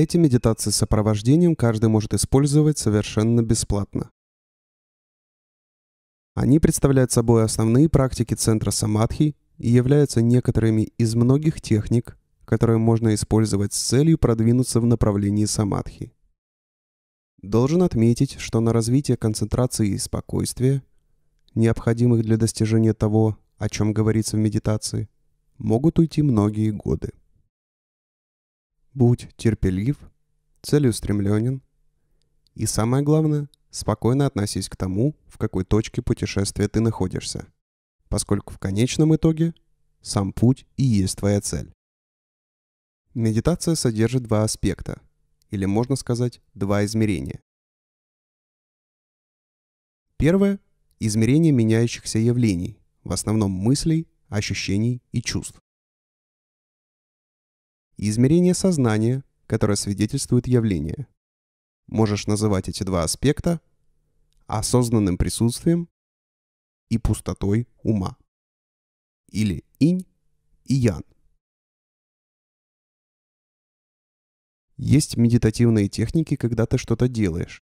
Эти медитации с сопровождением каждый может использовать совершенно бесплатно. Они представляют собой основные практики центра самадхи и являются некоторыми из многих техник, которые можно использовать с целью продвинуться в направлении самадхи. Должен отметить, что на развитие концентрации и спокойствия, необходимых для достижения того, о чем говорится в медитации, могут уйти многие годы. Будь терпелив, целеустремленен и, самое главное, спокойно относись к тому, в какой точке путешествия ты находишься, поскольку в конечном итоге сам путь и есть твоя цель. Медитация содержит два аспекта, или можно сказать, два измерения. Первое – измерение меняющихся явлений, в основном мыслей, ощущений и чувств и измерение сознания, которое свидетельствует явление. Можешь называть эти два аспекта осознанным присутствием и пустотой ума. Или инь и ян. Есть медитативные техники, когда ты что-то делаешь.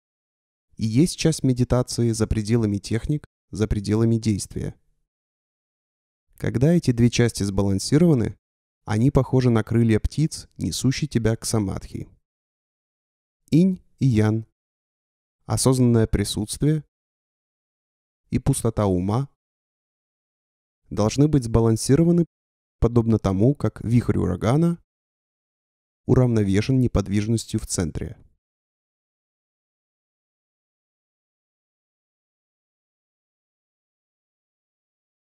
И есть часть медитации за пределами техник, за пределами действия. Когда эти две части сбалансированы, они похожи на крылья птиц, несущие тебя к самадхи. Инь и ян. Осознанное присутствие и пустота ума должны быть сбалансированы подобно тому, как вихрь урагана уравновешен неподвижностью в центре.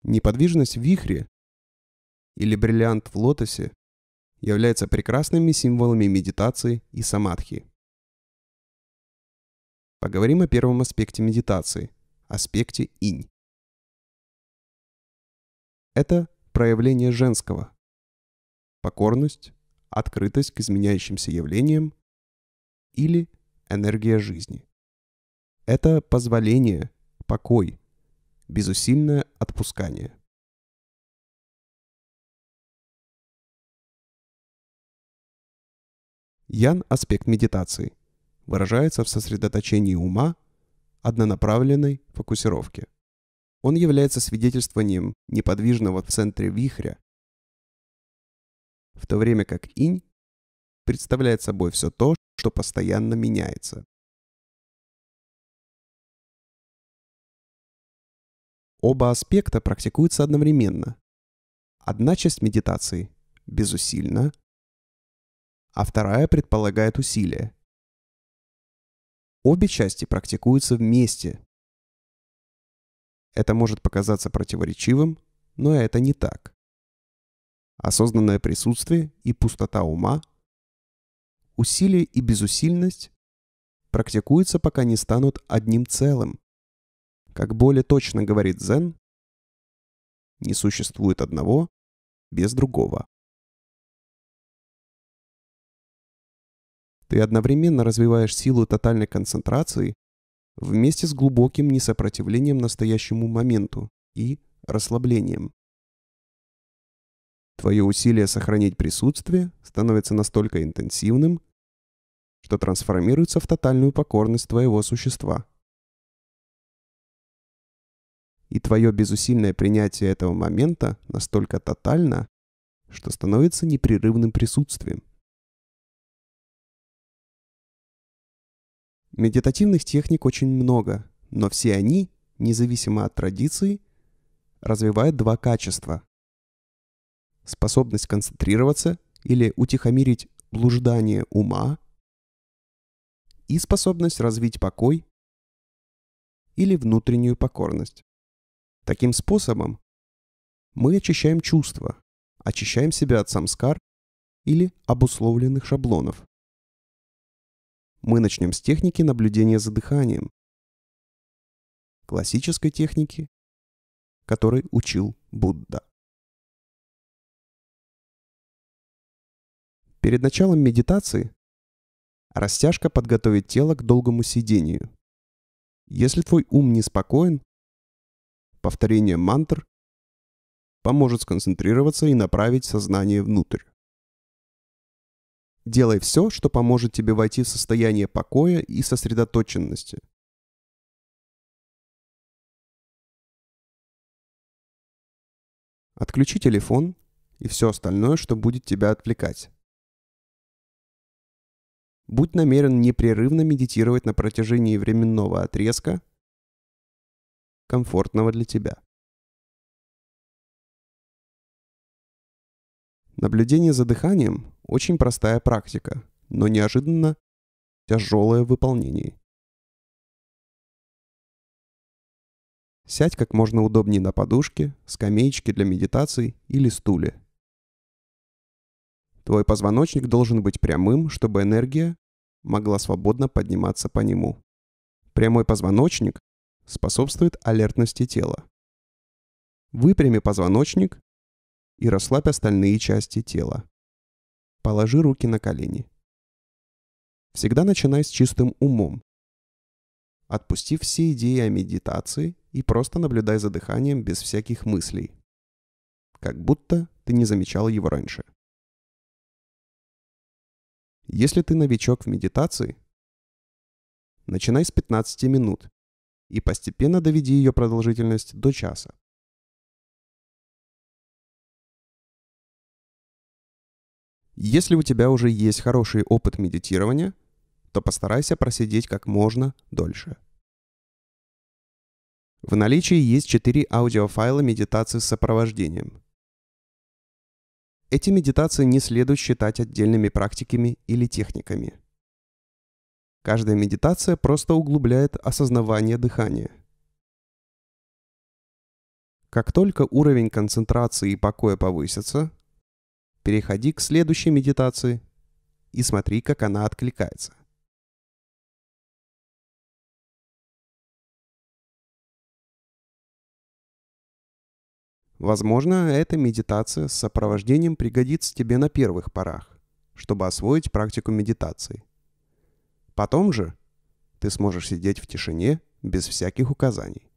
Неподвижность в вихре или бриллиант в лотосе являются прекрасными символами медитации и самадхи. Поговорим о первом аспекте медитации – аспекте инь. Это проявление женского. Покорность, открытость к изменяющимся явлениям или энергия жизни. Это позволение, покой, безусильное отпускание. Ян – аспект медитации. Выражается в сосредоточении ума, однонаправленной фокусировке. Он является свидетельствованием неподвижного в центре вихря, в то время как инь представляет собой все то, что постоянно меняется. Оба аспекта практикуются одновременно. Одна часть медитации – безусильно, а вторая предполагает усилие. Обе части практикуются вместе. Это может показаться противоречивым, но это не так. Осознанное присутствие и пустота ума, усилие и безусильность практикуются, пока не станут одним целым. Как более точно говорит Зен, не существует одного без другого. Ты одновременно развиваешь силу тотальной концентрации вместе с глубоким несопротивлением настоящему моменту и расслаблением. Твое усилие сохранить присутствие становится настолько интенсивным, что трансформируется в тотальную покорность твоего существа. И твое безусильное принятие этого момента настолько тотально, что становится непрерывным присутствием. Медитативных техник очень много, но все они, независимо от традиции, развивают два качества. Способность концентрироваться или утихомирить блуждание ума и способность развить покой или внутреннюю покорность. Таким способом мы очищаем чувства, очищаем себя от самскар или обусловленных шаблонов, мы начнем с техники наблюдения за дыханием. Классической техники, которой учил Будда. Перед началом медитации растяжка подготовит тело к долгому сидению. Если твой ум неспокоен, повторение мантр поможет сконцентрироваться и направить сознание внутрь. Делай все, что поможет тебе войти в состояние покоя и сосредоточенности. Отключи телефон и все остальное, что будет тебя отвлекать. Будь намерен непрерывно медитировать на протяжении временного отрезка, комфортного для тебя. Наблюдение за дыханием очень простая практика, но неожиданно тяжелое в выполнении. Сядь как можно удобнее на подушке, скамеечке для медитации или стуле. Твой позвоночник должен быть прямым, чтобы энергия могла свободно подниматься по нему. Прямой позвоночник способствует алертности тела. Выпрями позвоночник и расслабь остальные части тела положи руки на колени. Всегда начинай с чистым умом. Отпусти все идеи о медитации и просто наблюдай за дыханием без всяких мыслей. Как будто ты не замечал его раньше. Если ты новичок в медитации, начинай с 15 минут и постепенно доведи ее продолжительность до часа. Если у тебя уже есть хороший опыт медитирования, то постарайся просидеть как можно дольше. В наличии есть четыре аудиофайла медитации с сопровождением. Эти медитации не следует считать отдельными практиками или техниками. Каждая медитация просто углубляет осознавание дыхания. Как только уровень концентрации и покоя повысится – переходи к следующей медитации и смотри, как она откликается. Возможно, эта медитация с сопровождением пригодится тебе на первых порах, чтобы освоить практику медитации. Потом же ты сможешь сидеть в тишине без всяких указаний.